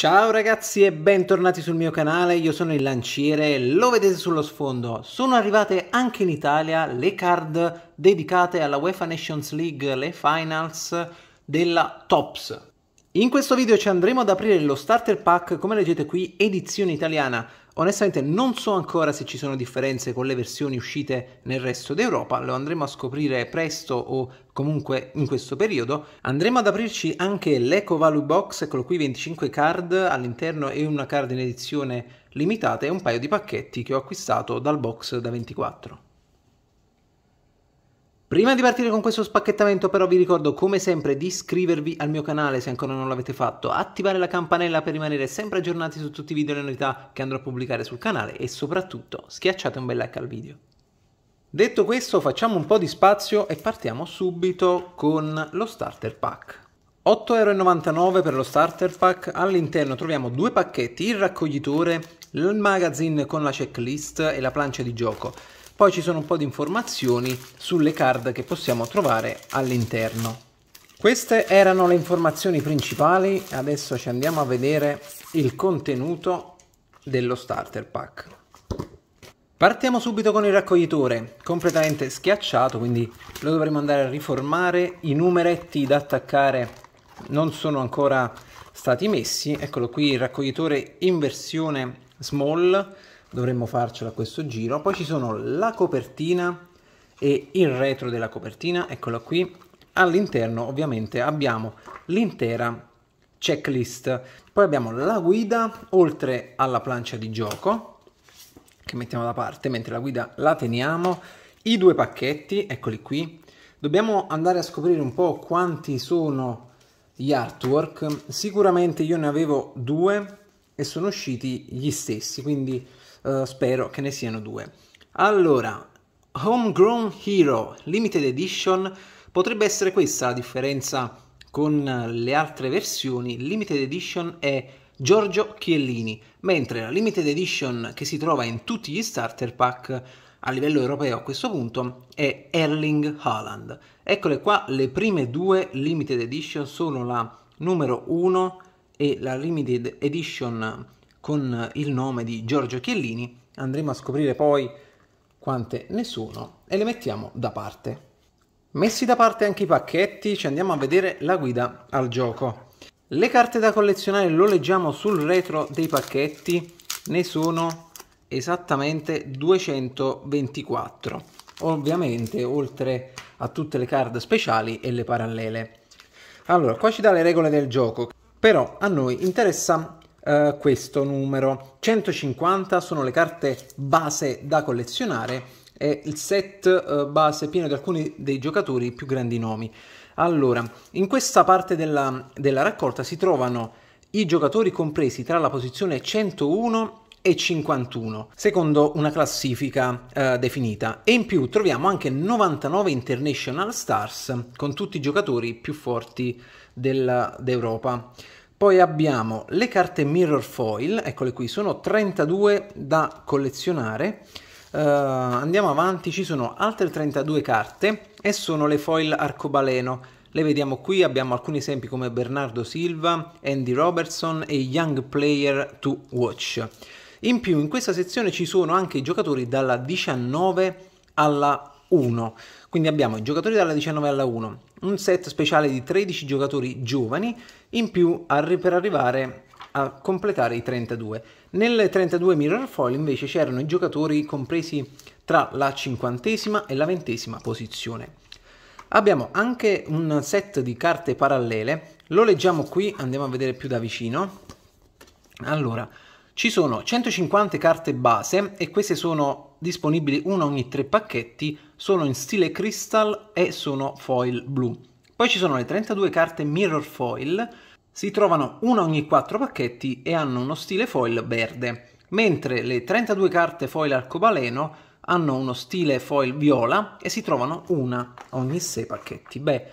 Ciao ragazzi e bentornati sul mio canale, io sono il lanciere, lo vedete sullo sfondo. Sono arrivate anche in Italia le card dedicate alla UEFA Nations League, le finals della TOPS. In questo video ci andremo ad aprire lo starter pack, come leggete qui, edizione italiana. Onestamente non so ancora se ci sono differenze con le versioni uscite nel resto d'Europa, lo andremo a scoprire presto o comunque in questo periodo. Andremo ad aprirci anche l'Eco Value Box, eccolo qui 25 card all'interno e una card in edizione limitata e un paio di pacchetti che ho acquistato dal box da 24. Prima di partire con questo spacchettamento però vi ricordo come sempre di iscrivervi al mio canale se ancora non l'avete fatto, attivare la campanella per rimanere sempre aggiornati su tutti i video e le novità che andrò a pubblicare sul canale e soprattutto schiacciate un bel like al video. Detto questo facciamo un po' di spazio e partiamo subito con lo starter pack. 8,99€ per lo starter pack, all'interno troviamo due pacchetti, il raccoglitore, il magazine con la checklist e la plancia di gioco. Poi ci sono un po' di informazioni sulle card che possiamo trovare all'interno. Queste erano le informazioni principali, adesso ci andiamo a vedere il contenuto dello starter pack. Partiamo subito con il raccoglitore, completamente schiacciato, quindi lo dovremo andare a riformare, i numeretti da attaccare non sono ancora stati messi, eccolo qui il raccoglitore in versione small, dovremmo farcela questo giro poi ci sono la copertina e il retro della copertina eccola qui all'interno ovviamente abbiamo l'intera checklist poi abbiamo la guida oltre alla plancia di gioco che mettiamo da parte mentre la guida la teniamo i due pacchetti eccoli qui dobbiamo andare a scoprire un po' quanti sono gli artwork sicuramente io ne avevo due e sono usciti gli stessi quindi eh, spero che ne siano due. Allora, Homegrown Hero Limited Edition potrebbe essere questa la differenza con eh, le altre versioni. Limited Edition è Giorgio Chiellini, mentre la Limited Edition che si trova in tutti gli starter pack a livello europeo a questo punto è Erling Haaland. Eccole qua, le prime due Limited Edition sono la numero 1 e la Limited Edition con il nome di Giorgio Chiellini, andremo a scoprire poi quante ne sono e le mettiamo da parte. Messi da parte anche i pacchetti, ci andiamo a vedere la guida al gioco. Le carte da collezionare lo leggiamo sul retro dei pacchetti, ne sono esattamente 224, ovviamente oltre a tutte le card speciali e le parallele. Allora, qua ci dà le regole del gioco, però a noi interessa eh, questo numero. 150 sono le carte base da collezionare e il set eh, base pieno di alcuni dei giocatori più grandi nomi. Allora, in questa parte della, della raccolta si trovano i giocatori compresi tra la posizione 101 e 51 secondo una classifica eh, definita e in più troviamo anche 99 international stars con tutti i giocatori più forti della, d'Europa poi abbiamo le carte Mirror Foil, eccole qui, sono 32 da collezionare. Uh, andiamo avanti, ci sono altre 32 carte e sono le foil arcobaleno. Le vediamo qui, abbiamo alcuni esempi come Bernardo Silva, Andy Robertson e Young Player to Watch. In più in questa sezione ci sono anche i giocatori dalla 19 alla 1. Quindi abbiamo i giocatori dalla 19 alla 1, un set speciale di 13 giocatori giovani in più per arrivare a completare i 32. Nelle 32 Mirror Foil invece c'erano i giocatori compresi tra la cinquantesima e la ventesima posizione. Abbiamo anche un set di carte parallele, lo leggiamo qui, andiamo a vedere più da vicino. Allora, ci sono 150 carte base e queste sono disponibili una ogni tre pacchetti, sono in stile crystal e sono foil blu. Poi ci sono le 32 carte mirror foil, si trovano una ogni quattro pacchetti e hanno uno stile foil verde, mentre le 32 carte foil arcobaleno hanno uno stile foil viola e si trovano una ogni sei pacchetti. Beh,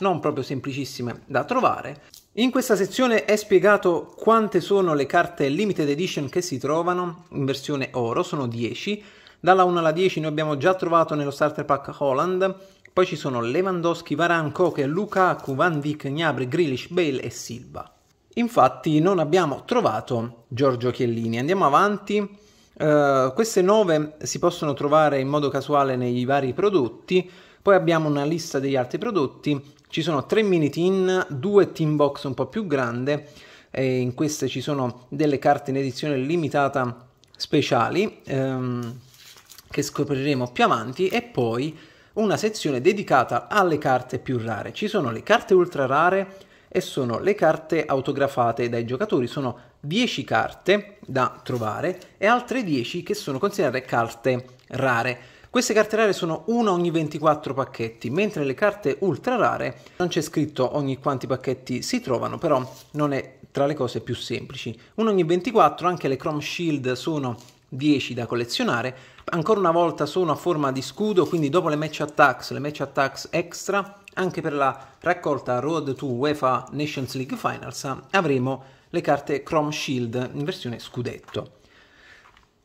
non proprio semplicissime da trovare. In questa sezione è spiegato quante sono le carte limited edition che si trovano in versione oro, sono 10. Dalla 1 alla 10 noi abbiamo già trovato nello starter pack Holland, poi ci sono Lewandowski, Varan, Koke, Lukaku, Van Dijk, Gnabry, Grealish, Bale e Silva. Infatti non abbiamo trovato Giorgio Chiellini. Andiamo avanti. Uh, queste 9 si possono trovare in modo casuale nei vari prodotti. Poi abbiamo una lista degli altri prodotti, ci sono tre mini tin, due tin box un po' più grande, in queste ci sono delle carte in edizione limitata speciali ehm, che scopriremo più avanti e poi una sezione dedicata alle carte più rare. Ci sono le carte ultra rare e sono le carte autografate dai giocatori, sono 10 carte da trovare e altre 10 che sono considerate carte rare. Queste carte rare sono una ogni 24 pacchetti, mentre le carte ultra rare non c'è scritto ogni quanti pacchetti si trovano, però non è tra le cose più semplici. Una ogni 24, anche le Chrome Shield sono 10 da collezionare, ancora una volta sono a forma di scudo, quindi dopo le match attacks, le match attacks extra, anche per la raccolta Road to UEFA Nations League Finals avremo le carte Chrome Shield in versione scudetto.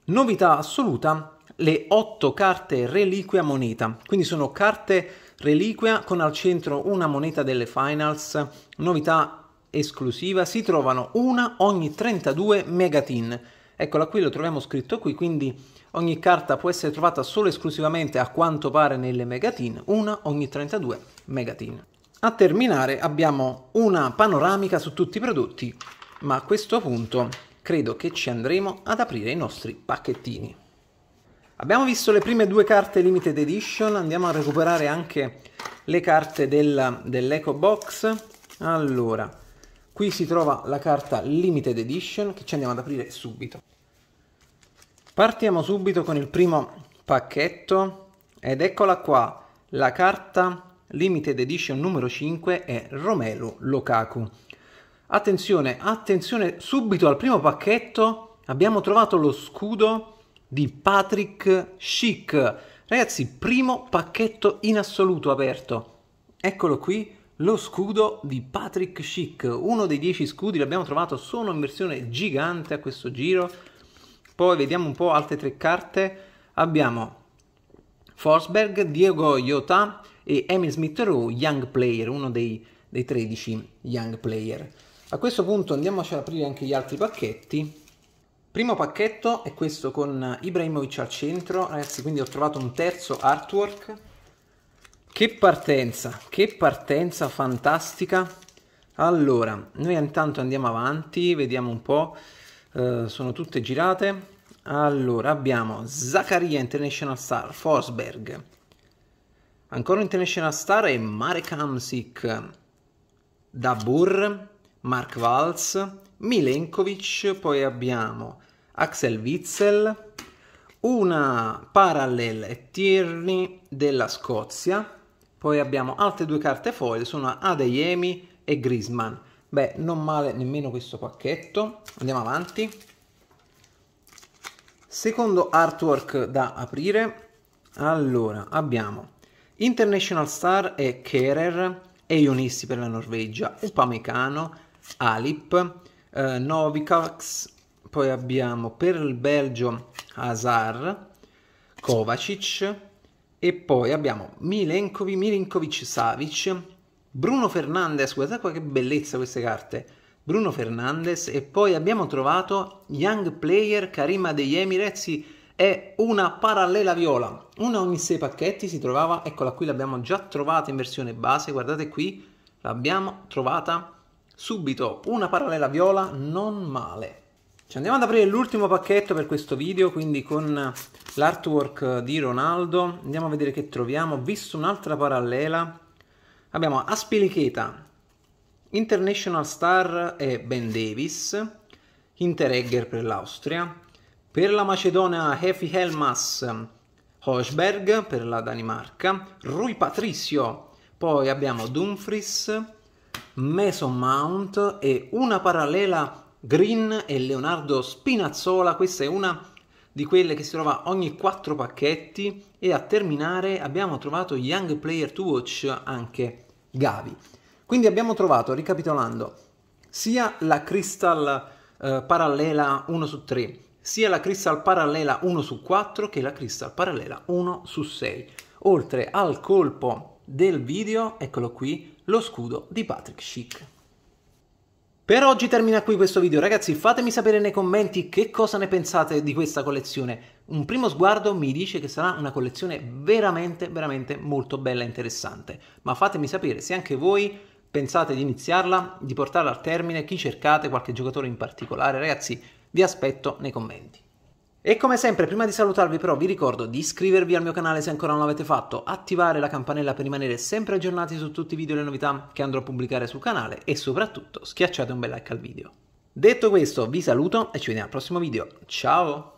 Novità assoluta le 8 carte reliquia moneta, quindi sono carte reliquia con al centro una moneta delle finals, novità esclusiva, si trovano una ogni 32 megatin. Eccola qui, lo troviamo scritto qui, quindi ogni carta può essere trovata solo esclusivamente a quanto pare nelle megatin, una ogni 32 megatin. A terminare abbiamo una panoramica su tutti i prodotti, ma a questo punto credo che ci andremo ad aprire i nostri pacchettini. Abbiamo visto le prime due carte limited edition, andiamo a recuperare anche le carte del, dell'Eco Box. Allora, qui si trova la carta limited edition che ci andiamo ad aprire subito. Partiamo subito con il primo pacchetto ed eccola qua, la carta limited edition numero 5 è Romelu Lokaku. Attenzione, attenzione, subito al primo pacchetto abbiamo trovato lo scudo di Patrick Schick. Ragazzi, primo pacchetto in assoluto aperto. Eccolo qui, lo scudo di Patrick Schick. Uno dei dieci scudi l'abbiamo trovato solo in versione gigante a questo giro. Poi vediamo un po' altre tre carte. Abbiamo Forsberg, Diego Iota e Emil Smith Rowe, Young Player, uno dei, dei 13 Young Player. A questo punto andiamoci ad aprire anche gli altri pacchetti Primo pacchetto è questo con Ibrahimovic al centro, ragazzi, quindi ho trovato un terzo artwork. Che partenza, che partenza fantastica. Allora, noi intanto andiamo avanti, vediamo un po', uh, sono tutte girate. Allora, abbiamo Zaccaria International Star, Forsberg, ancora International Star e Marek Hamsik, Dabur, Mark Valls, Milenkovic, poi abbiamo Axel Witzel, una parallel Tierney della Scozia, poi abbiamo altre due carte foil, sono Adeyemi e Grisman. Beh, non male nemmeno questo pacchetto. Andiamo avanti. Secondo artwork da aprire. Allora, abbiamo International Star e Kerer, e Eionissi per la Norvegia, Upamecano, Alip, eh, Novikax, poi abbiamo per il Belgio Hazard, Kovacic e poi abbiamo Milenkovic, Milinkovic Savic, Bruno Fernandes, guardate qua che bellezza queste carte. Bruno Fernandes e poi abbiamo trovato Young Player Karima degli Emirezzi è una parallela viola, una ogni sei pacchetti si trovava, eccola qui l'abbiamo già trovata in versione base, guardate qui, l'abbiamo trovata subito, una parallela viola non male. Ci andiamo ad aprire l'ultimo pacchetto per questo video, quindi con l'artwork di Ronaldo. Andiamo a vedere che troviamo. Ho visto un'altra parallela. Abbiamo Aspilicheta, International Star e Ben Davis, Interegger per l'Austria, per la Macedonia Hefi Helmas, Hochberg per la Danimarca, Rui Patricio, poi abbiamo Dumfries, Mason Mount e una parallela Green e Leonardo Spinazzola, questa è una di quelle che si trova ogni quattro pacchetti e a terminare abbiamo trovato Young Player to Watch anche Gavi. Quindi abbiamo trovato, ricapitolando, sia la Crystal eh, parallela 1 su 3, sia la Crystal parallela 1 su 4 che la Crystal parallela 1 su 6. Oltre al colpo del video, eccolo qui, lo scudo di Patrick Schick. Per oggi termina qui questo video, ragazzi fatemi sapere nei commenti che cosa ne pensate di questa collezione. Un primo sguardo mi dice che sarà una collezione veramente, veramente molto bella e interessante, ma fatemi sapere se anche voi pensate di iniziarla, di portarla al termine, chi cercate, qualche giocatore in particolare, ragazzi vi aspetto nei commenti. E come sempre, prima di salutarvi però, vi ricordo di iscrivervi al mio canale se ancora non l'avete fatto, attivare la campanella per rimanere sempre aggiornati su tutti i video e le novità che andrò a pubblicare sul canale e soprattutto schiacciate un bel like al video. Detto questo, vi saluto e ci vediamo al prossimo video. Ciao!